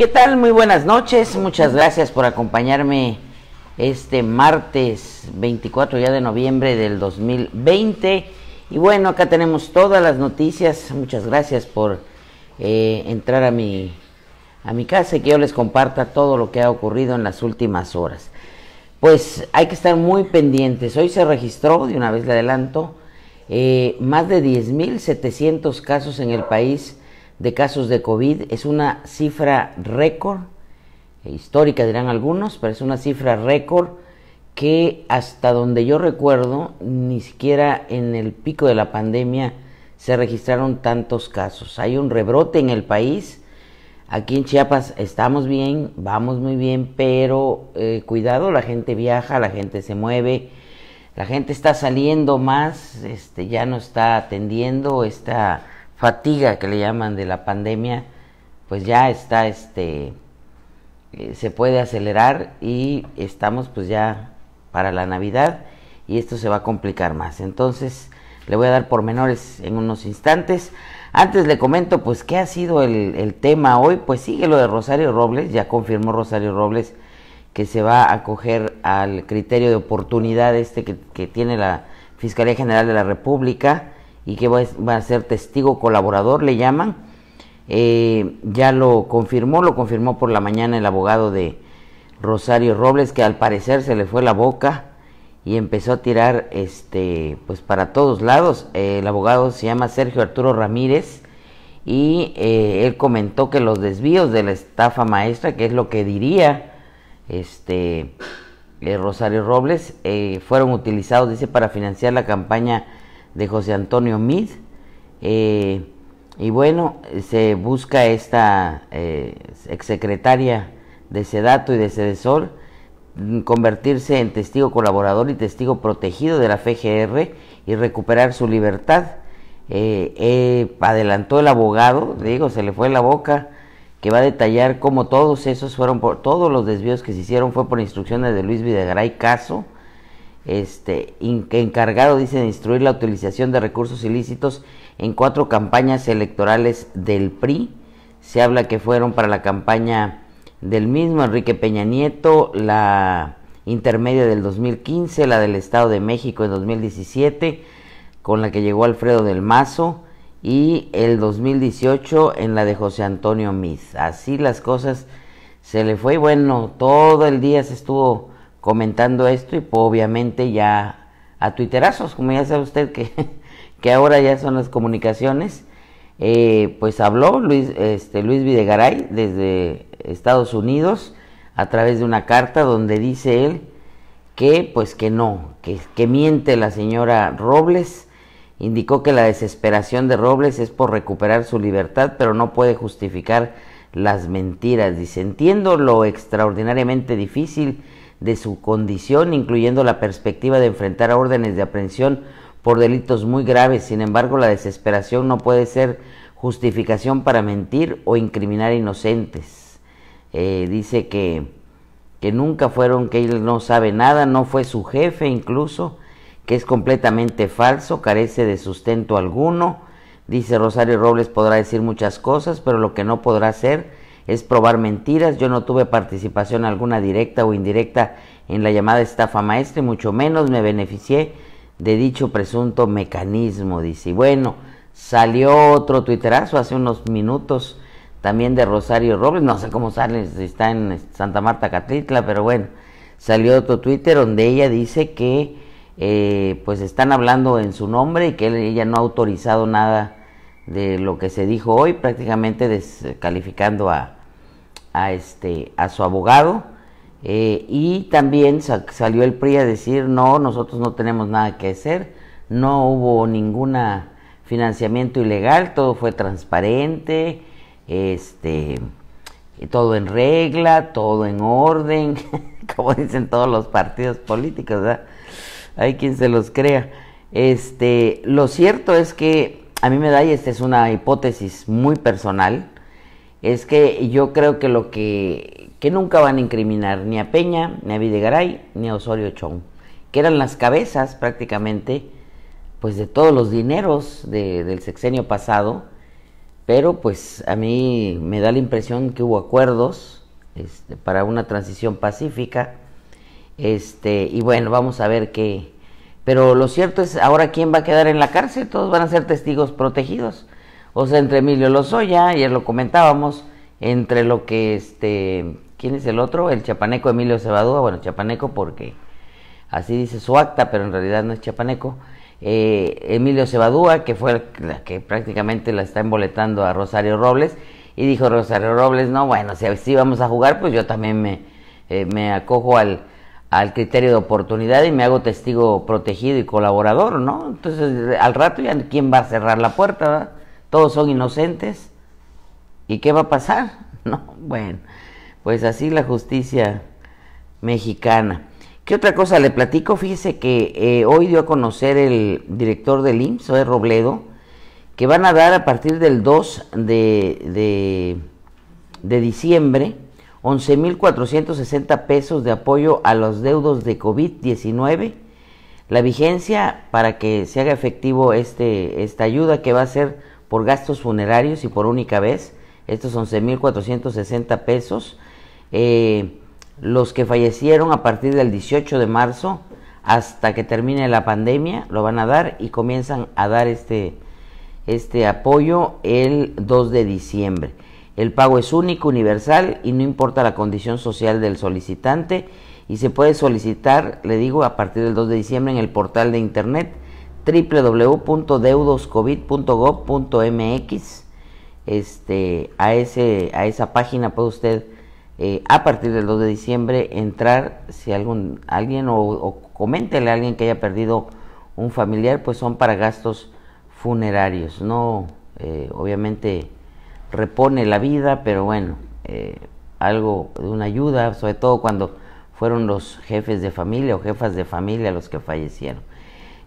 ¿Qué tal? Muy buenas noches. Muchas gracias por acompañarme este martes 24 ya de noviembre del 2020. Y bueno, acá tenemos todas las noticias. Muchas gracias por eh, entrar a mi, a mi casa y que yo les comparta todo lo que ha ocurrido en las últimas horas. Pues hay que estar muy pendientes. Hoy se registró, de una vez le adelanto, eh, más de 10.700 casos en el país de casos de COVID. Es una cifra récord, eh, histórica dirán algunos, pero es una cifra récord que hasta donde yo recuerdo, ni siquiera en el pico de la pandemia se registraron tantos casos. Hay un rebrote en el país. Aquí en Chiapas estamos bien, vamos muy bien, pero eh, cuidado, la gente viaja, la gente se mueve, la gente está saliendo más, este, ya no está atendiendo esta fatiga que le llaman de la pandemia, pues ya está, este, eh, se puede acelerar y estamos pues ya para la Navidad y esto se va a complicar más. Entonces, le voy a dar pormenores en unos instantes. Antes le comento, pues, ¿qué ha sido el, el, tema hoy? Pues sigue lo de Rosario Robles, ya confirmó Rosario Robles que se va a acoger al criterio de oportunidad este que, que tiene la Fiscalía General de la República y que va a ser testigo colaborador, le llaman. Eh, ya lo confirmó, lo confirmó por la mañana el abogado de Rosario Robles, que al parecer se le fue la boca y empezó a tirar este pues para todos lados. Eh, el abogado se llama Sergio Arturo Ramírez y eh, él comentó que los desvíos de la estafa maestra, que es lo que diría este Rosario Robles, fueron utilizados, dice, para financiar la campaña de José Antonio Mid. Eh, y bueno, se busca esta eh, exsecretaria de Sedato y de Sedesol mm, convertirse en testigo colaborador y testigo protegido de la FGR y recuperar su libertad. Eh, eh, adelantó el abogado, digo, se le fue la boca, que va a detallar cómo todos esos fueron por todos los desvíos que se hicieron fue por instrucciones de Luis Videgaray Caso, este, encargado, dice, de instruir la utilización de recursos ilícitos en cuatro campañas electorales del PRI. Se habla que fueron para la campaña del mismo Enrique Peña Nieto, la intermedia del 2015, la del Estado de México en 2017, con la que llegó Alfredo del Mazo, y el 2018 en la de José Antonio Miz. Así las cosas se le fue y bueno, todo el día se estuvo comentando esto y pues, obviamente ya a tuiterazos, como ya sabe usted que, que ahora ya son las comunicaciones, eh, pues habló Luis, este, Luis Videgaray desde Estados Unidos a través de una carta donde dice él que pues que no, que, que miente la señora Robles, indicó que la desesperación de Robles es por recuperar su libertad, pero no puede justificar las mentiras, dice, entiendo lo extraordinariamente difícil de su condición, incluyendo la perspectiva de enfrentar órdenes de aprehensión por delitos muy graves. Sin embargo, la desesperación no puede ser justificación para mentir o incriminar inocentes. Eh, dice que, que nunca fueron, que él no sabe nada, no fue su jefe incluso, que es completamente falso, carece de sustento alguno. Dice Rosario Robles podrá decir muchas cosas, pero lo que no podrá hacer es probar mentiras. Yo no tuve participación alguna directa o indirecta en la llamada estafa maestra mucho menos me beneficié de dicho presunto mecanismo, dice. bueno, salió otro tuiterazo hace unos minutos también de Rosario Robles, no sé cómo sale, si está en Santa Marta Catlitla, pero bueno, salió otro Twitter donde ella dice que eh, pues están hablando en su nombre y que ella no ha autorizado nada de lo que se dijo hoy, prácticamente descalificando a, a este, a su abogado. Eh, y también salió el PRI a decir, no, nosotros no tenemos nada que hacer, no hubo ningún financiamiento ilegal, todo fue transparente, este, todo en regla, todo en orden, como dicen todos los partidos políticos, hay quien se los crea. Este, lo cierto es que a mí me da, y esta es una hipótesis muy personal, es que yo creo que lo que, que nunca van a incriminar ni a Peña, ni a Videgaray, ni a Osorio Chong, que eran las cabezas prácticamente, pues de todos los dineros del sexenio pasado, pero pues a mí me da la impresión que hubo acuerdos este, para una transición pacífica, este, y bueno, vamos a ver qué, pero lo cierto es, ahora quién va a quedar en la cárcel, todos van a ser testigos protegidos. O sea, entre Emilio Lozoya, ayer lo comentábamos, entre lo que este, ¿quién es el otro? El chapaneco Emilio Cebadúa, bueno, chapaneco porque así dice su acta, pero en realidad no es chapaneco. Eh, Emilio Cebadúa, que fue la que prácticamente la está emboletando a Rosario Robles, y dijo Rosario Robles, no, bueno, si así vamos a jugar, pues yo también me, eh, me acojo al, al criterio de oportunidad y me hago testigo protegido y colaborador, ¿no? Entonces, al rato ya quién va a cerrar la puerta, ¿verdad? todos son inocentes. ¿Y qué va a pasar? No, bueno, pues así la justicia mexicana. ¿Qué otra cosa le platico? Fíjese que eh, hoy dio a conocer el director del IMSS, de Robledo, que van a dar a partir del 2 de, de, de diciembre, 11.460 pesos de apoyo a los deudos de COVID-19. La vigencia para que se haga efectivo este, esta ayuda que va a ser por gastos funerarios y por única vez, estos 11.460 pesos. Eh, los que fallecieron a partir del 18 de marzo hasta que termine la pandemia lo van a dar y comienzan a dar este, este apoyo el 2 de diciembre. El pago es único, universal y no importa la condición social del solicitante y se puede solicitar, le digo, a partir del 2 de diciembre en el portal de internet www.deudoscovid.gov.mx. Este, a, ese, a esa página puede usted eh, a partir del 2 de diciembre entrar si algún, alguien o, o coméntele a alguien que haya perdido un familiar, pues son para gastos funerarios, no eh, obviamente repone la vida, pero bueno, eh, algo de una ayuda, sobre todo cuando fueron los jefes de familia o jefas de familia los que fallecieron.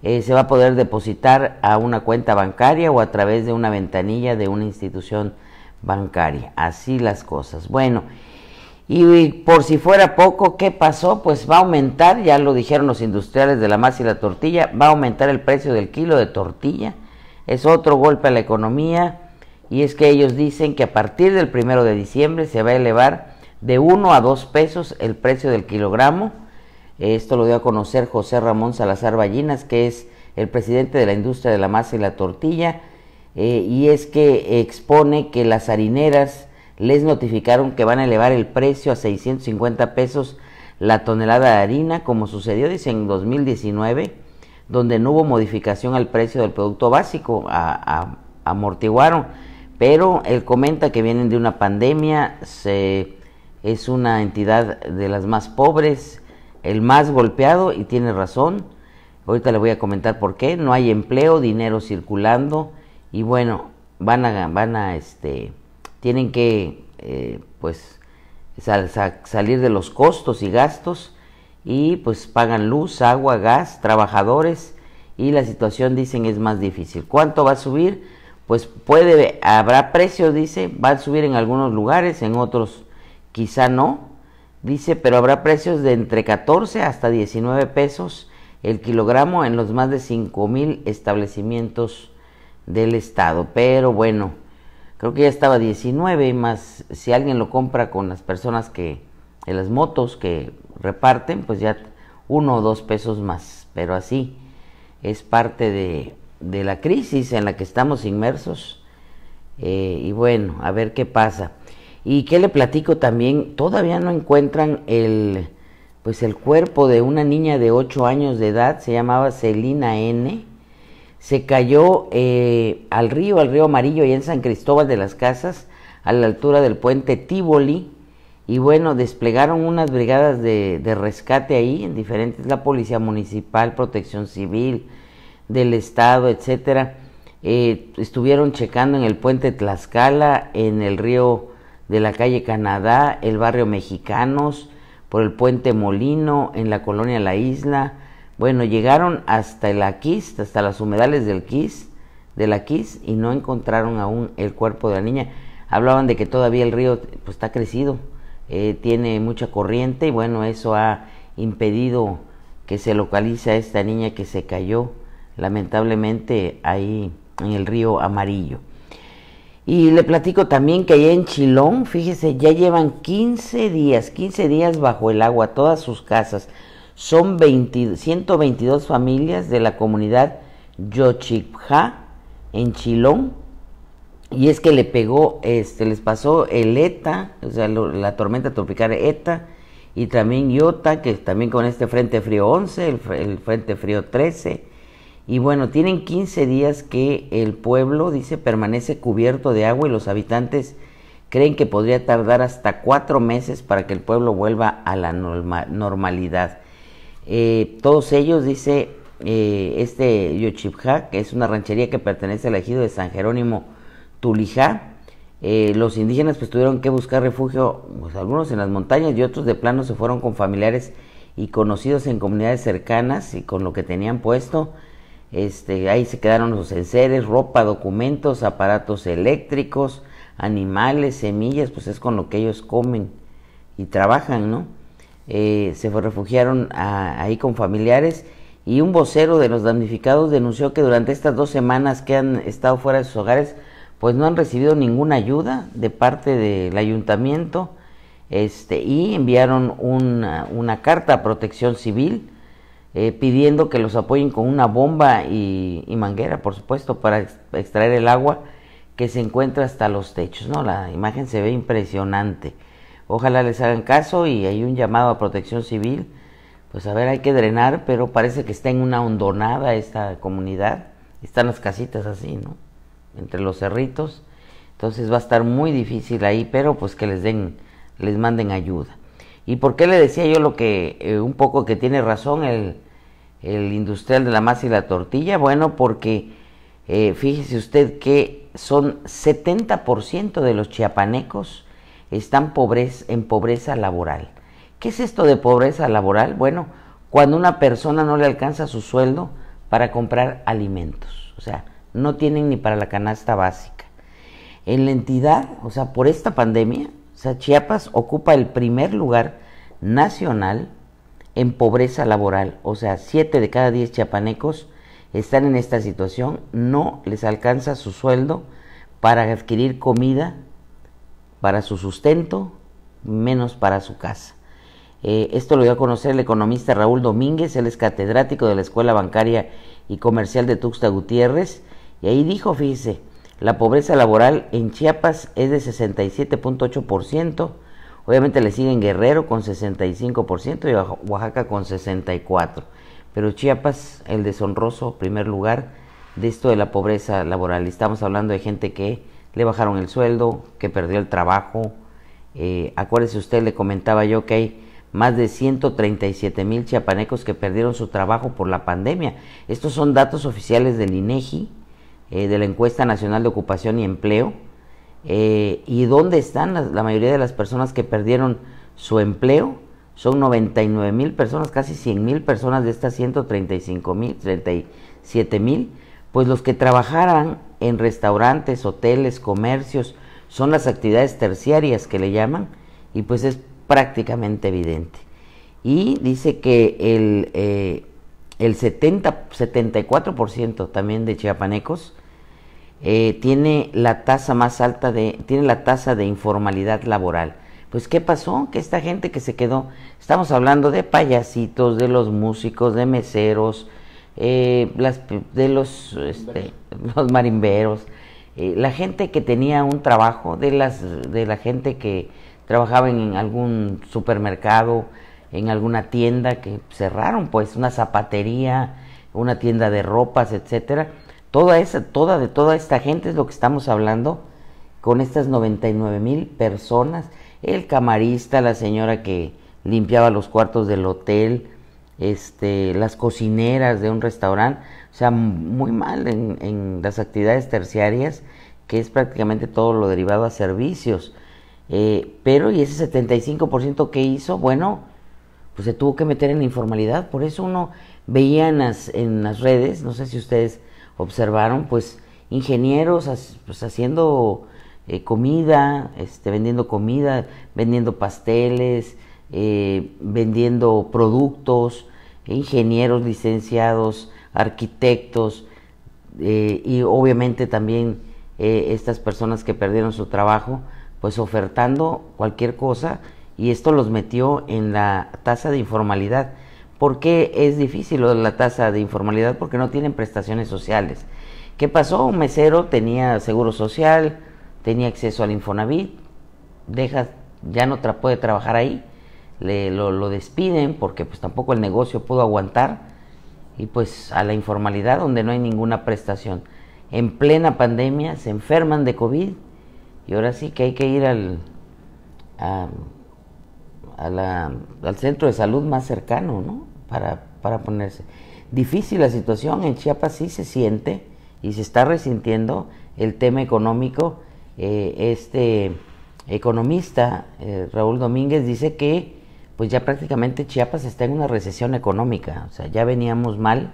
Eh, se va a poder depositar a una cuenta bancaria o a través de una ventanilla de una institución bancaria. Así las cosas. Bueno, y por si fuera poco, ¿qué pasó? Pues va a aumentar, ya lo dijeron los industriales de la masa y la tortilla, va a aumentar el precio del kilo de tortilla. Es otro golpe a la economía y es que ellos dicen que a partir del primero de diciembre se va a elevar de 1 a 2 pesos el precio del kilogramo. Esto lo dio a conocer José Ramón Salazar Ballinas, que es el presidente de la industria de la masa y la tortilla, eh, y es que expone que las harineras les notificaron que van a elevar el precio a 650 pesos la tonelada de harina, como sucedió, dice, en 2019, donde no hubo modificación al precio del producto básico, amortiguaron pero él comenta que vienen de una pandemia, se, es una entidad de las más pobres, el más golpeado y tiene razón. Ahorita le voy a comentar por qué. No hay empleo, dinero circulando y bueno, van a, van a, este, tienen que, eh, pues, salir de los costos y gastos y pues pagan luz, agua, gas, trabajadores y la situación dicen es más difícil. ¿Cuánto va a subir? pues puede, habrá precios, dice, va a subir en algunos lugares, en otros quizá no, dice, pero habrá precios de entre 14 hasta 19 pesos el kilogramo en los más de 5 mil establecimientos del estado. Pero bueno, creo que ya estaba 19 y más, si alguien lo compra con las personas que, en las motos que reparten, pues ya uno o dos pesos más, pero así es parte de de la crisis en la que estamos inmersos. Eh, y bueno, a ver qué pasa. Y qué le platico también, todavía no encuentran el pues el cuerpo de una niña de 8 años de edad, se llamaba Celina N. Se cayó eh, al río, al río Amarillo, y en San Cristóbal de las Casas, a la altura del puente Tívoli. Y bueno, desplegaron unas brigadas de, de rescate ahí, en diferentes, la Policía Municipal, Protección Civil, del Estado, etcétera, eh, estuvieron checando en el puente Tlaxcala, en el río de la calle Canadá, el barrio Mexicanos, por el puente Molino, en la colonia La Isla. Bueno, llegaron hasta el Aquis, hasta las humedales del Quis, del y no encontraron aún el cuerpo de la niña. Hablaban de que todavía el río pues, está crecido, eh, tiene mucha corriente, y bueno, eso ha impedido que se localice a esta niña que se cayó lamentablemente ahí en el río Amarillo. Y le platico también que allá en Chilón, fíjese, ya llevan 15 días, 15 días bajo el agua, todas sus casas. Son 122 familias de la comunidad Yochipja en Chilón. Y es que le pegó, este, les pasó el ETA, o sea, la tormenta tropical ETA, y también Iota, que también con este Frente Frío 11, el, el Frente Frío 13, y bueno, tienen 15 días que el pueblo, dice, permanece cubierto de agua y los habitantes creen que podría tardar hasta cuatro meses para que el pueblo vuelva a la normalidad. Eh, todos ellos, dice eh, este Yochipja, que es una ranchería que pertenece al ejido de San Jerónimo Tulijá, eh, los indígenas pues tuvieron que buscar refugio, pues, algunos en las montañas y otros de plano se fueron con familiares y conocidos en comunidades cercanas y con lo que tenían puesto. Este, ahí se quedaron los enseres, ropa, documentos, aparatos eléctricos, animales, semillas, pues es con lo que ellos comen y trabajan, ¿no? Eh, se refugiaron ahí con familiares y un vocero de los damnificados denunció que durante estas dos semanas que han estado fuera de sus hogares, pues no han recibido ninguna ayuda de parte del ayuntamiento este, y enviaron una carta a protección civil eh, pidiendo que los apoyen con una bomba y, manguera, por supuesto, para extraer el agua que se encuentra hasta los techos. No, la imagen se ve impresionante. Ojalá les hagan caso y hay un llamado a Protección Civil. Pues a ver, hay que drenar, pero parece que está en una hondonada esta comunidad. Están las casitas así, ¿no? Entre los cerritos. Entonces va a estar muy difícil ahí, pero pues que les den, les manden ayuda. ¿Y por qué le decía yo lo que eh, un poco que tiene razón el el industrial de la masa y la tortilla? Bueno, porque eh, fíjese usted que son 70% de los chiapanecos están en pobreza laboral. ¿Qué es esto de pobreza laboral? Bueno, cuando una persona no le alcanza su sueldo para comprar alimentos, o sea, no tienen ni para la canasta básica. En la entidad, o sea, por esta pandemia, o sea, Chiapas ocupa el primer lugar nacional en pobreza laboral, o sea, 7 de cada 10 chiapanecos están en esta situación, no les alcanza su sueldo para adquirir comida, para su sustento, menos para su casa. Eh, esto lo dio a conocer el economista Raúl Domínguez, él es catedrático de la Escuela Bancaria y Comercial de Tuxtla Gutiérrez, y ahí dijo, fíjese, la pobreza laboral en Chiapas es de 67.8%, Obviamente le siguen Guerrero con 65% y Oaxaca con 64%. Pero Chiapas, el deshonroso primer lugar de esto de la pobreza laboral. Estamos hablando de gente que le bajaron el sueldo, que perdió el trabajo. Eh, acuérdese usted, le comentaba yo que hay más de 137 mil chiapanecos que perdieron su trabajo por la pandemia. Estos son datos oficiales del INEGI, e eh, de la Encuesta Nacional de Ocupación y Empleo eh, ¿Y dónde están la mayoría de las personas que perdieron su empleo? Son 99 mil personas, casi 100 mil personas de estas 135 mil, 37 mil. Pues los que trabajaran en restaurantes, hoteles, comercios, son las actividades terciarias que le llaman, y pues es prácticamente evidente. Y dice que el, eh, el 70, 74% también de chiapanecos eh, tiene la tasa más alta de, tiene la tasa de informalidad laboral. Pues qué pasó, que esta gente que se quedó, estamos hablando de payasitos, de los músicos, de meseros, eh, las, de los, este, los marimberos, eh, la gente que tenía un trabajo, de las, de la gente que trabajaba en algún supermercado, en alguna tienda que cerraron, pues una zapatería, una tienda de ropas, etcétera Toda esa, toda de toda esta gente es lo que estamos hablando con estas 99 mil personas. El camarista, la señora que limpiaba los cuartos del hotel, este, las cocineras de un restaurante, o sea, muy mal en, en las actividades terciarias, que es prácticamente todo lo derivado a servicios. Eh, pero, ¿y ese 75% que hizo? Bueno, pues se tuvo que meter en la informalidad. Por eso uno veía en las, en las redes, no sé si ustedes observaron pues ingenieros pues, haciendo eh, comida, este, vendiendo comida, vendiendo pasteles, eh, vendiendo productos, ingenieros licenciados, arquitectos eh, y obviamente también estas personas que perdieron su trabajo, pues ofertando cualquier cosa y esto los metió en la tasa de informalidad ¿Por qué es difícil la tasa de informalidad? Porque no tienen prestaciones sociales. ¿Qué pasó? Un mesero tenía seguro social, tenía acceso al Infonavit, deja, ya no puede trabajar ahí, le, lo, despiden porque pues tampoco el negocio pudo aguantar y pues a la informalidad donde no hay ninguna prestación. En plena pandemia se enferman de COVID y ahora sí que hay que ir al, al centro de salud más cercano, ¿no? para, para ponerse. Difícil la situación, en Chiapas sí se siente y se está resintiendo el tema económico. Eh, este economista, eh, Raúl Domínguez, dice que pues ya prácticamente Chiapas está en una recesión económica, o sea, ya veníamos mal,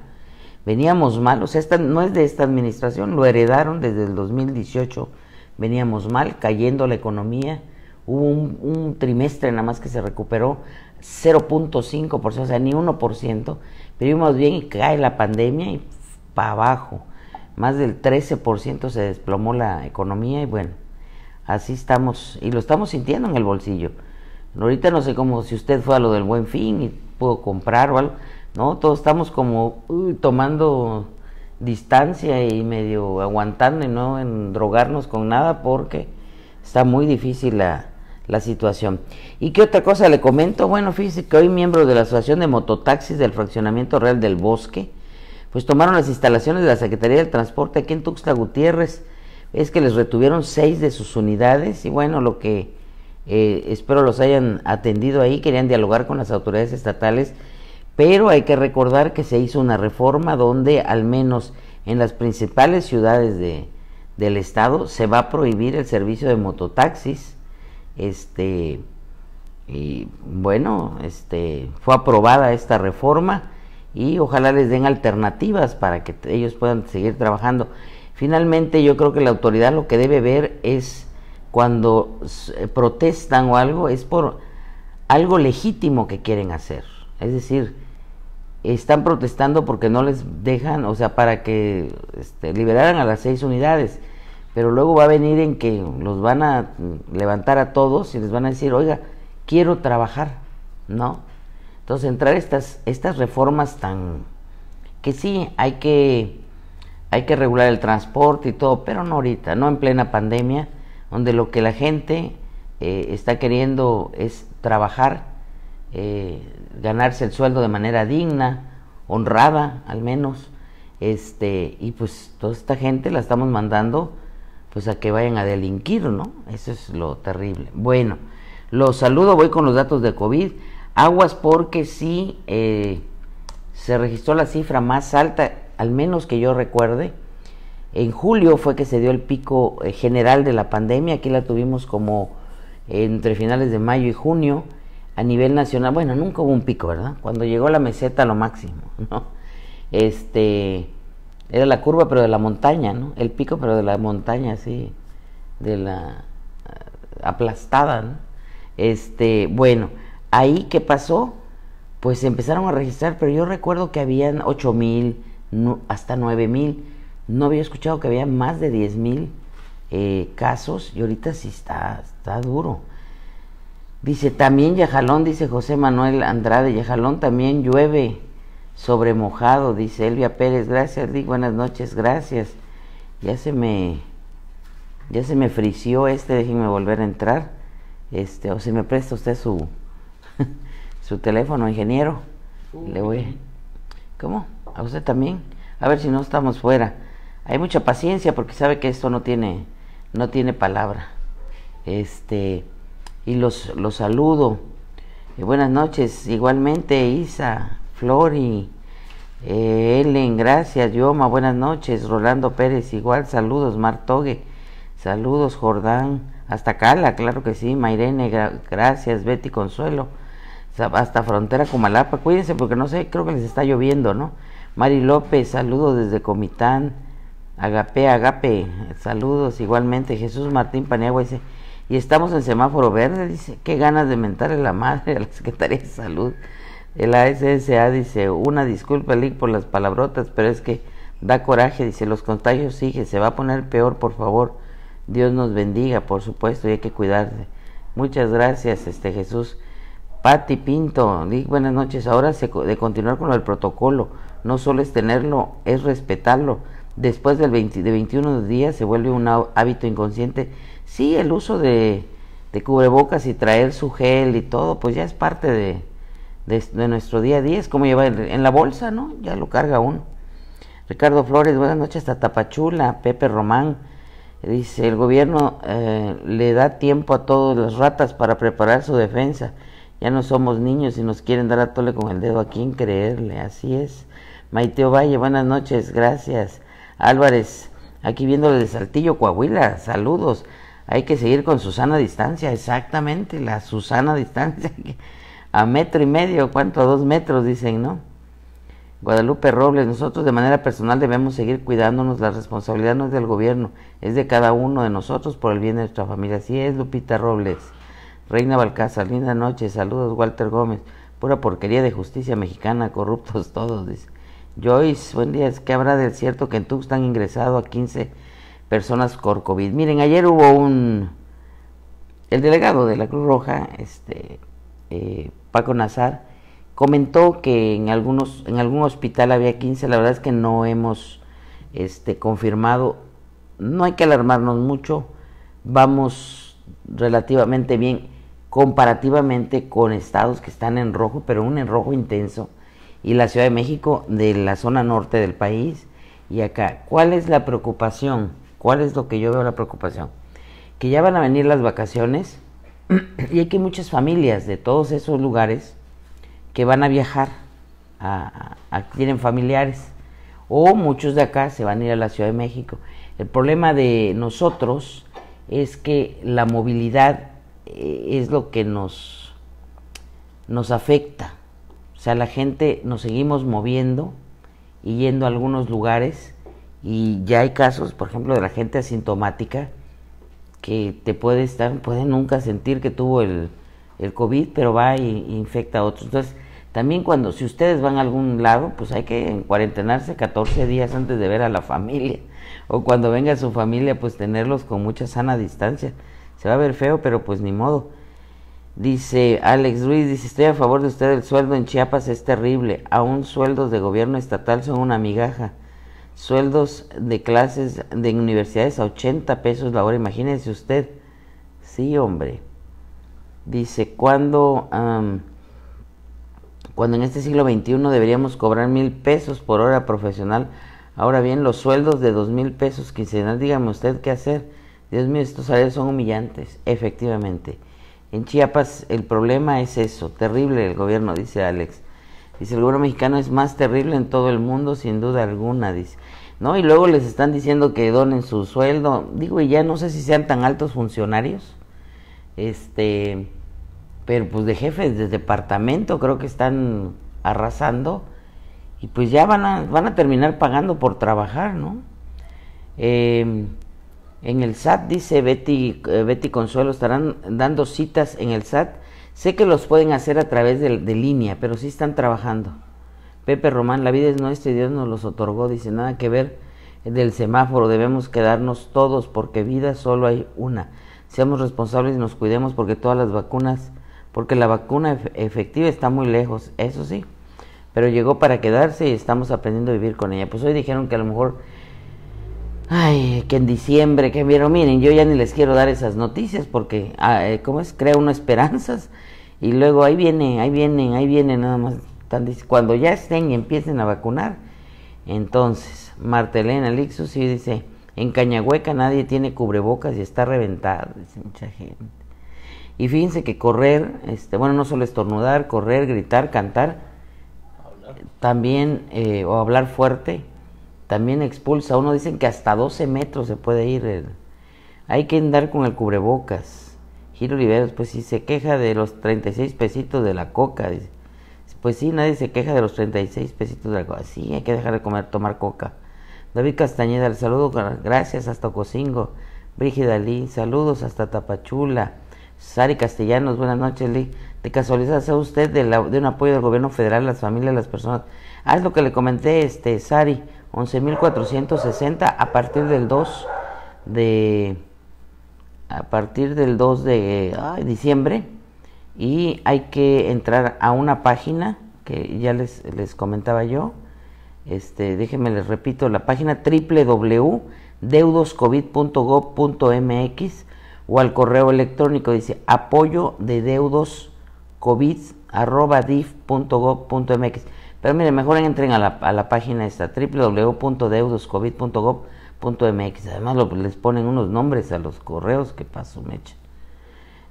veníamos mal, o sea, esta, no es de esta administración, lo heredaron desde el 2018, veníamos mal, cayendo la economía, hubo un trimestre nada más que se recuperó, 0.5%, o sea, ni 1%. Vivimos bien y cae la pandemia y para abajo. Más del 13% se desplomó la economía y bueno, así estamos y lo estamos sintiendo en el bolsillo. Ahorita no sé cómo si usted fue a lo del buen fin y pudo comprar o algo, ¿no? Todos estamos como tomando distancia y medio aguantando y no en drogarnos con nada porque está muy difícil la, la situación. ¿Y qué otra cosa le comento? Bueno, fíjese que hoy miembros de la Asociación de Mototaxis del Fraccionamiento Real del Bosque, pues tomaron las instalaciones de la Secretaría del Transporte aquí en Tuxtla Gutiérrez. Es que les retuvieron seis de sus unidades y bueno, lo que eh, espero los hayan atendido ahí, querían dialogar con las autoridades estatales, pero hay que recordar que se hizo una reforma donde al menos en las principales ciudades de, del estado se va a prohibir el servicio de mototaxis este, y bueno, este, fue aprobada esta reforma y ojalá les den alternativas para que ellos puedan seguir trabajando. Finalmente yo creo que la autoridad lo que debe ver es cuando eh, protestan o algo es por algo legítimo que quieren hacer. Es decir, están protestando porque no les dejan, o sea, para que este, liberaran a las seis unidades pero luego va a venir en que los van a levantar a todos y les van a decir, oiga, quiero trabajar, ¿no? Entonces entrar estas, estas reformas tan... que sí, hay que, hay que regular el transporte y todo, pero no ahorita, no en plena pandemia, donde lo que la gente eh, está queriendo es trabajar, eh, ganarse el sueldo de manera digna, honrada al menos, este, y pues toda esta gente la estamos mandando pues a que vayan a delinquir, ¿no? Eso es lo terrible. Bueno, los saludo, voy con los datos de COVID. Aguas porque sí eh, se registró la cifra más alta, al menos que yo recuerde. En julio fue que se dio el pico eh, general de la pandemia, aquí la tuvimos como entre finales de mayo y junio a nivel nacional. Bueno, nunca hubo un pico, ¿verdad? Cuando llegó la meseta lo máximo, ¿no? Este, era la curva, pero de la montaña, ¿no? El pico, pero de la montaña, así, de la eh, aplastada, ¿no? Este, bueno, ahí, ¿qué pasó? Pues empezaron a registrar, pero yo recuerdo que habían 8 mil, hasta nueve mil. No había escuchado que había más de 10 mil eh, casos y ahorita sí está, está duro. Dice, también Yajalón, dice José Manuel Andrade, Yajalón también llueve sobre mojado, dice Elvia Pérez, gracias, digo. buenas noches, gracias. Ya se me, ya se me frició este, déjenme volver a entrar. Este, o si me presta usted su, su teléfono, ingeniero. Le voy. ¿Cómo? ¿A usted también? A ver si no estamos fuera. Hay mucha paciencia porque sabe que esto no tiene, no tiene palabra. Este, y los, los saludo. Y eh, buenas noches, igualmente, Isa, Flori, eh, Ellen, gracias, Yoma, buenas noches, Rolando Pérez, igual, saludos, Martogue, saludos, Jordán, hasta Cala, claro que sí, Mairene, gracias, Betty Consuelo, hasta Frontera Cumalapa, cuídense porque no sé, creo que les está lloviendo, ¿no? Mari López, saludos desde Comitán, Agape, Agape, saludos igualmente, Jesús Martín Paniagua dice, y estamos en semáforo verde, dice, qué ganas de mentarle la madre a la Secretaría de Salud. El ASSA dice, una disculpa, Lick, por las palabrotas, pero es que da coraje, dice, los contagios sigue, se va a poner peor, por favor. Dios nos bendiga, por supuesto, y hay que cuidarse. Muchas gracias, este Jesús. Pati Pinto, Lick, buenas noches. Ahora se, de continuar con el protocolo, no solo es tenerlo, es respetarlo. Después del de 21 días se vuelve un hábito inconsciente. Sí, el uso de, de cubrebocas y traer su gel y todo, pues ya es parte de, de, nuestro día a día, es como llevar en la bolsa, ¿no? Ya lo carga uno. Ricardo Flores, buenas noches hasta Tapachula, Pepe Román. Dice, el gobierno eh, le da tiempo a todas las ratas para preparar su defensa. Ya no somos niños y nos quieren dar a tole con el dedo a quien creerle. Así es. Maiteo Valle, buenas noches, gracias. Álvarez, aquí viéndole de Saltillo, Coahuila, saludos. Hay que seguir con Susana Distancia, exactamente, la Susana Distancia. a metro y medio, ¿cuánto? A dos metros, dicen, ¿no? Guadalupe Robles, nosotros de manera personal debemos seguir cuidándonos, la responsabilidad no es del gobierno, es de cada uno de nosotros por el bien de nuestra familia. Así es, Lupita Robles. Reina Balcázar, linda noche, saludos, Walter Gómez. Pura porquería de justicia mexicana, corruptos todos, dice. Joyce, buen día, ¿qué habrá del cierto que en Tuxtla han ingresado a 15 personas por COVID. Miren, ayer hubo un... El delegado de la Cruz Roja, este, eh, Paco Nazar, comentó que en algunos en algún hospital había 15, la verdad es que no hemos este, confirmado, no hay que alarmarnos mucho, vamos relativamente bien comparativamente con estados que están en rojo, pero un en rojo intenso, y la Ciudad de México de la zona norte del país y acá. ¿Cuál es la preocupación? ¿Cuál es lo que yo veo la preocupación? Que ya van a venir las vacaciones, y aquí que muchas familias de todos esos lugares que van a viajar, a, tienen familiares, o muchos de acá se van a ir a la Ciudad de México. El problema de nosotros es que la movilidad eh, es lo que nos, nos afecta. O sea, la gente nos seguimos moviendo y yendo a algunos lugares y ya hay casos, por ejemplo, de la gente asintomática que te puede estar, puede nunca sentir que tuvo el, COVID, pero va y infecta a otros. Entonces, también cuando, si ustedes van a algún lado, pues hay que cuarentenarse 14 días antes de ver a la familia. O cuando venga su familia, pues tenerlos con mucha sana distancia. Se va a ver feo, pero pues ni modo. Dice Alex Ruiz, dice, estoy a favor de usted, el sueldo en Chiapas es terrible. Aún sueldos de gobierno estatal son una migaja sueldos de clases de universidades a 80 pesos la hora, imagínense usted. Sí, hombre. Dice, cuando, cuando en este siglo XXI deberíamos cobrar mil pesos por hora profesional, ahora bien, los sueldos de dos mil pesos quincenal, dígame usted qué hacer. Dios mío, estos salarios son humillantes, efectivamente. En Chiapas el problema es eso, terrible el gobierno, dice Alex. Dice, el gobierno mexicano es más terrible en todo el mundo, sin duda alguna, dice. ¿No? Y luego les están diciendo que donen su sueldo. Digo, y ya no sé si sean tan altos funcionarios. Este, pero pues de jefes de departamento creo que están arrasando. Y pues ya van a, van a terminar pagando por trabajar, ¿no? Em, en el SAT, dice Betty, eh, Betty Consuelo, estarán dando citas en el SAT Sé que los pueden hacer a través de, de, línea, pero sí están trabajando. Pepe Román, la vida es nuestra y Dios nos los otorgó. Dice, nada que ver del semáforo, debemos quedarnos todos porque vida solo hay una. Seamos responsables y nos cuidemos porque todas las vacunas, porque la vacuna efectiva está muy lejos, eso sí. Pero llegó para quedarse y estamos aprendiendo a vivir con ella. Pues hoy dijeron que a lo mejor, ay, que en diciembre, que vieron, miren, yo ya ni les quiero dar esas noticias porque, ah, eh, ¿cómo es? Crea uno esperanzas y luego ahí vienen ahí vienen, ahí vienen, nada más. cuando ya estén y empiecen a vacunar, entonces, Martelena Elena y dice, en Cañahueca nadie tiene cubrebocas y está reventado, dice mucha gente. Y fíjense que correr, este, bueno, no solo estornudar, correr, gritar, cantar, también, eh, o hablar fuerte, también expulsa. Uno dicen que hasta 12 metros se puede ir. hay que andar con el cubrebocas. Giro Oliveros, pues sí, se queja de los 36 pesitos de la coca. Pues sí, nadie se queja de los 36 pesitos de la coca. Sí, hay que dejar de comer, tomar coca. David Castañeda, el saludo, gracias hasta Ocosingo. Brígida Lee, saludos hasta Tapachula. Sari Castellanos, buenas noches, Lee. ¿Te casualizas a usted de, un apoyo del gobierno federal a las familias, a las personas? es lo que le comenté, este, Sari, 11.460 a partir del 2 de a partir del 2 de diciembre y hay que entrar a una página que ya les, les comentaba yo. Este, déjenme les repito, la página www.deudoscovid.gov.mx o al correo electrónico dice apoyo de deudos Pero miren, mejor entren a la, a la página esta, www.deudoscovid.gov.mx punto .mx. Además les ponen unos nombres a los correos que paso mecha.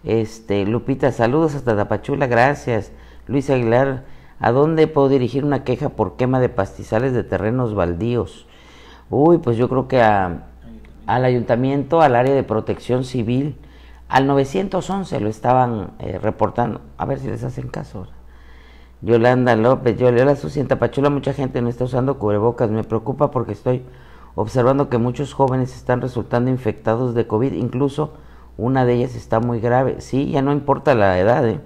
Este, Lupita, saludos hasta Tapachula, gracias. Luis Aguilar, ¿a dónde puedo dirigir una queja por quema de pastizales de terrenos baldíos? Uy, pues yo creo que a, al ayuntamiento, al área de protección civil, al 911 lo estaban eh, reportando. A ver si les hacen caso. Yolanda López, yo leo la sucia en Tapachula, mucha gente no está usando cubrebocas, me preocupa porque estoy observando que muchos jóvenes están resultando infectados de COVID, incluso una de ellas está muy grave. Sí, ya no importa la edad. ¿eh?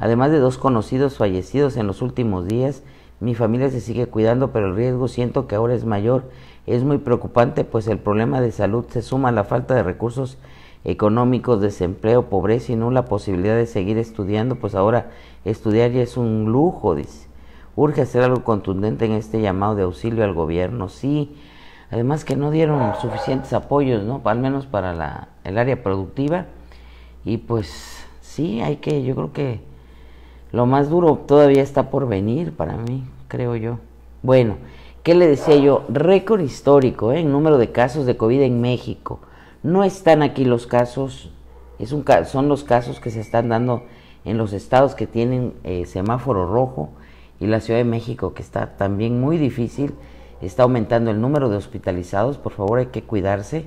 Además de dos conocidos fallecidos en los últimos días, mi familia se sigue cuidando, pero el riesgo siento que ahora es mayor. Es muy preocupante, pues el problema de salud se suma a la falta de recursos económicos, desempleo, pobreza y no la posibilidad de seguir estudiando, pues ahora estudiar ya es un lujo, dice. Urge hacer algo contundente en este llamado de auxilio al gobierno. Sí, además que no dieron suficientes apoyos, ¿no? Al menos para la, el área productiva. Y pues sí, hay que, yo creo que lo más duro todavía está por venir para mí, creo yo. Bueno, ¿qué le decía yo? Récord histórico ¿eh? en número de casos de COVID en México. No están aquí los casos, es un, son los casos que se están dando en los estados que tienen eh, semáforo rojo y la Ciudad de México que está también muy difícil está aumentando el número de hospitalizados, por favor hay que cuidarse.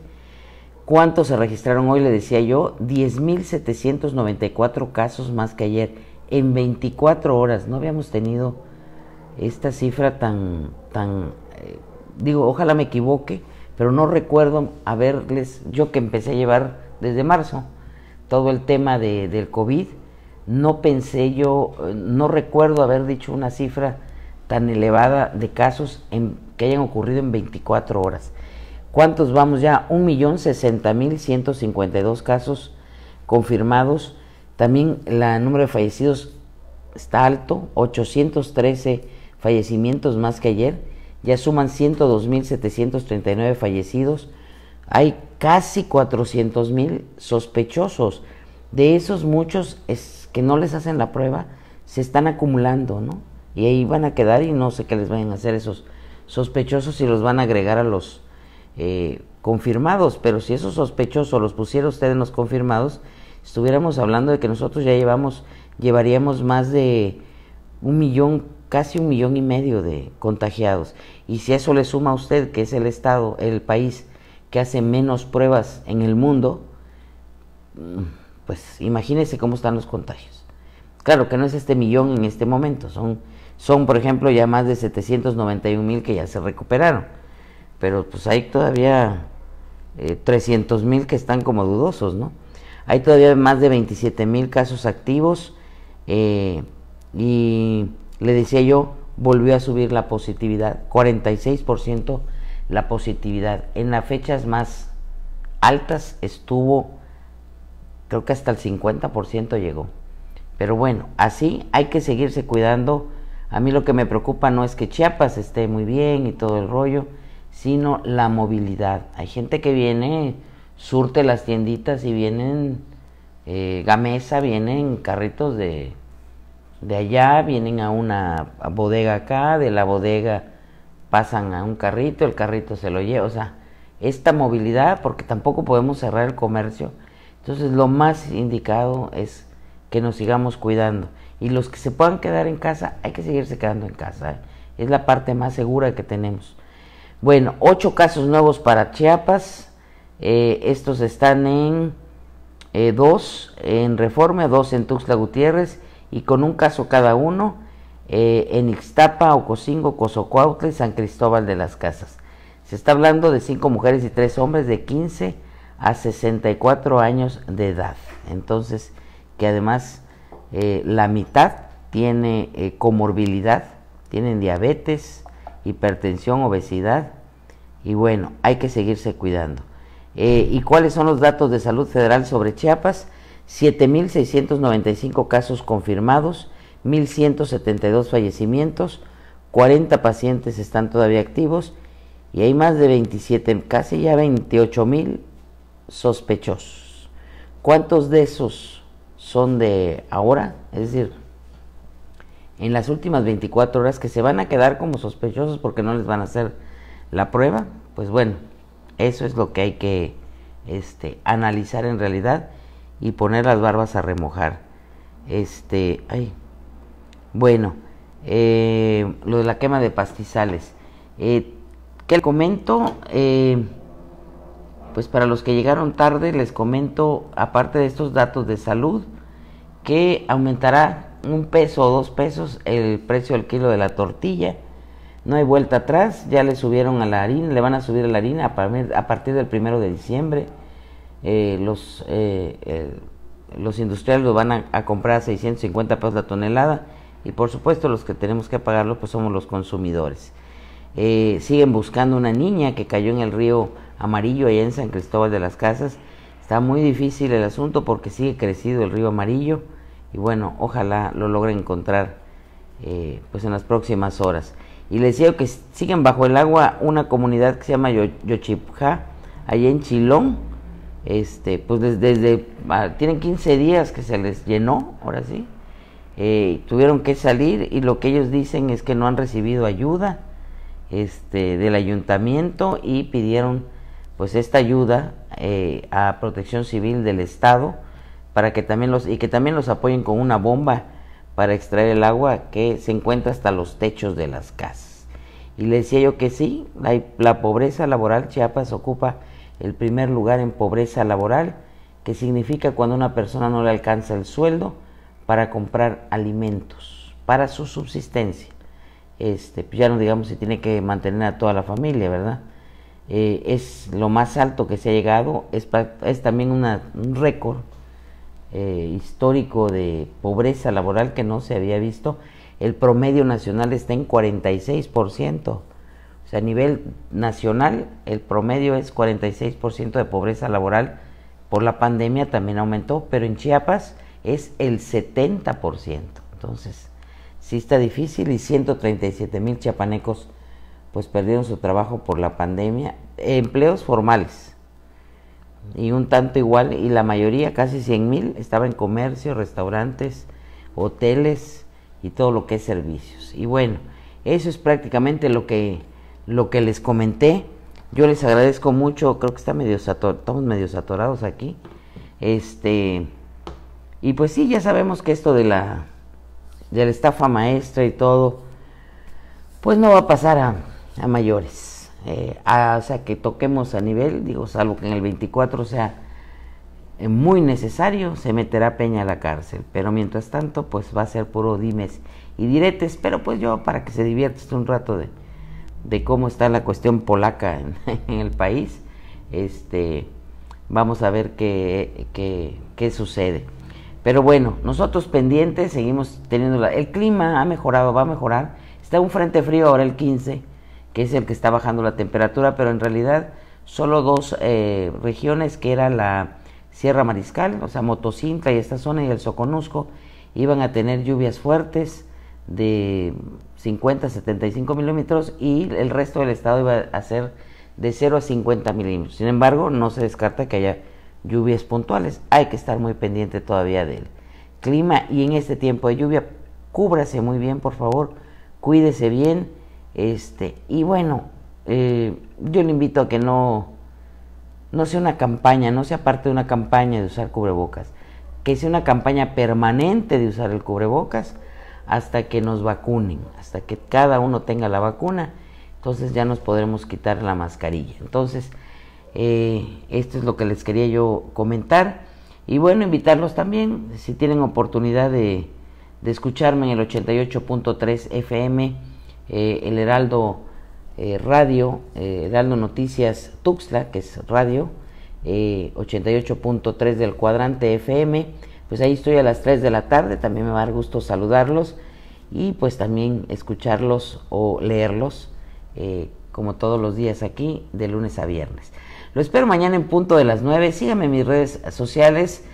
¿Cuántos se registraron hoy? Le decía yo, 10.794 casos más que ayer, en 24 horas. No habíamos tenido esta cifra tan, tan, eh, digo, ojalá me equivoque, pero no recuerdo haberles, yo que empecé a llevar desde marzo todo el tema de, del COVID, no pensé yo, eh, no recuerdo haber dicho una cifra tan elevada de casos que hayan ocurrido en 24 horas. ¿Cuántos vamos ya? 1.060.152 casos confirmados. También el número de fallecidos está alto, 813 fallecimientos más que ayer. Ya suman 102.739 fallecidos. Hay casi 400.000 sospechosos. De esos muchos es que no les hacen la prueba se están acumulando, ¿no? Y ahí van a quedar y no sé qué les vayan a hacer esos sospechosos y los van a agregar a los eh, confirmados. Pero si esos sospechosos los pusiera usted en los confirmados, estuviéramos hablando de que nosotros ya llevamos, llevaríamos más de un millón, casi un millón y medio de contagiados. Y si eso le suma a usted, que es el Estado, el país que hace menos pruebas en el mundo, pues imagínese cómo están los contagios. Claro que no es este millón en este momento, son son, por ejemplo, ya más de 791 mil que ya se recuperaron. Pero pues hay todavía 300 eh, mil que están como dudosos, ¿no? Hay todavía más de 27 mil casos activos eh, y le decía yo, volvió a subir la positividad, 46% la positividad. En las fechas más altas estuvo, creo que hasta el 50% llegó. Pero bueno, así hay que seguirse cuidando a mí lo que me preocupa no es que Chiapas esté muy bien y todo el rollo, sino la movilidad. Hay gente que viene, surte las tienditas y vienen eh, Gamesa, vienen carritos de, de allá, vienen a una bodega acá, de la bodega pasan a un carrito, el carrito se lo lleva, o sea, esta movilidad, porque tampoco podemos cerrar el comercio. Entonces lo más indicado es que nos sigamos cuidando. Y los que se puedan quedar en casa, hay que seguirse quedando en casa. ¿eh? Es la parte más segura que tenemos. Bueno, ocho casos nuevos para Chiapas. Eh, estos están en eh, dos en Reforma, dos en Tuxtla Gutiérrez y con un caso cada uno en Ixtapa, Ocosingo, Cozocuautla y San Cristóbal de las Casas. Se está hablando de cinco mujeres y tres hombres de 15 a 64 años de edad. Entonces, que además eh, la mitad tiene eh, comorbilidad, tienen diabetes, hipertensión, obesidad y bueno, hay que seguirse cuidando. Eh, ¿Y cuáles son los datos de salud federal sobre Chiapas? 7.695 casos confirmados, 1.172 fallecimientos, 40 pacientes están todavía activos y hay más de 27, casi ya 28.000 sospechosos. ¿Cuántos de esos son de ahora, es decir, en las últimas 24 horas que se van a quedar como sospechosos porque no les van a hacer la prueba, pues bueno, eso es lo que hay que este, analizar en realidad y poner las barbas a remojar. Este, ay, bueno, eh, lo de la quema de pastizales. que eh, ¿Qué les comento? Eh, pues para los que llegaron tarde les comento, aparte de estos datos de salud, que aumentará un peso o dos pesos el precio del kilo de la tortilla. No hay vuelta atrás, ya le subieron a la harina, le van a subir a la harina a partir, del primero de diciembre. Eh, los, eh, los industriales lo van a, comprar a 650 pesos la tonelada y por supuesto los que tenemos que pagarlo pues somos los consumidores. Eh, siguen buscando una niña que cayó en el río Amarillo allá en San Cristóbal de las Casas Está muy difícil el asunto porque sigue crecido el río amarillo y bueno, ojalá lo logre encontrar eh, pues en las próximas horas. Y les digo que siguen bajo el agua una comunidad que se llama Yochipja, allá en Chilón. Este, pues desde, ah, tienen 15 días que se les llenó, ahora sí. Eh, tuvieron que salir y lo que ellos dicen es que no han recibido ayuda este, del ayuntamiento y pidieron pues esta ayuda eh, a Protección Civil del Estado para que también los y que también los apoyen con una bomba para extraer el agua que se encuentra hasta los techos de las casas. Y le decía yo que sí, la, la pobreza laboral Chiapas ocupa el primer lugar en pobreza laboral, que significa cuando una persona no le alcanza el sueldo para comprar alimentos, para su subsistencia. Este, pues ya no digamos si tiene que mantener a toda la familia, ¿verdad? Eh, es lo más alto que se ha llegado, es, también un récord eh, histórico de pobreza laboral que no se había visto. El promedio nacional está en 46%, o sea, a nivel nacional el promedio es 46% de pobreza laboral, por la pandemia también aumentó, pero en Chiapas es el 70%, entonces sí está difícil y 137 mil chiapanecos pues perdieron su trabajo por la pandemia, empleos formales y un tanto igual, y la mayoría, casi 100 mil, estaba en comercio, restaurantes, hoteles y todo lo que es servicios. Y bueno, eso es prácticamente lo que, lo que les comenté. Yo les agradezco mucho, creo que está medio estamos medio saturados aquí. Este, y pues sí, ya sabemos que esto de la, de la estafa maestra y todo, pues no va a pasar a, a mayores. Eh, o sea, que toquemos a nivel, digo, salvo que en el 24 sea eh, muy necesario, se meterá Peña a la cárcel. Pero mientras tanto, pues va a ser puro dimes y diretes. Pero pues yo, para que se diviertas un rato de, de cómo está la cuestión polaca en, el país, este, vamos a ver qué, qué, qué sucede. Pero bueno, nosotros pendientes, seguimos teniendo El clima ha mejorado, va a mejorar. Está un frente frío ahora el 15 que es el que está bajando la temperatura, pero en realidad solo dos eh, regiones, que era la Sierra Mariscal, o sea, Motocinta y esta zona y el Soconusco, iban a tener lluvias fuertes de 50 a 75 milímetros y el resto del estado iba a ser de 0 a 50 milímetros. Sin embargo, no se descarta que haya lluvias puntuales. Hay que estar muy pendiente todavía del clima y en este tiempo de lluvia, cúbrase muy bien, por favor, cuídese bien este, y bueno, eh, yo le invito a que no, no sea una campaña, no sea parte de una campaña de usar cubrebocas, que sea una campaña permanente de usar el cubrebocas hasta que nos vacunen, hasta que cada uno tenga la vacuna, entonces ya nos podremos quitar la mascarilla. Entonces, eh, esto es lo que les quería yo comentar. Y bueno, invitarlos también, si tienen oportunidad de, de escucharme en el 88.3 FM eh, el Heraldo eh, Radio, eh, Heraldo Noticias Tuxtla, que es radio, 88.3 del cuadrante FM. Pues ahí estoy a las 3 de la tarde, también me va a dar gusto saludarlos y pues también escucharlos o leerlos, como todos los días aquí, de lunes a viernes. Lo espero mañana en punto de las 9. Síganme en mis redes sociales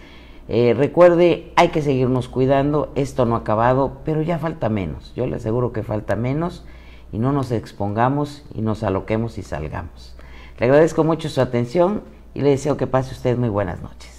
eh, recuerde, hay que seguirnos cuidando, esto no ha acabado, pero ya falta menos, yo le aseguro que falta menos y no nos expongamos y nos aloquemos y salgamos. Le agradezco mucho su atención y le deseo que pase usted muy buenas noches.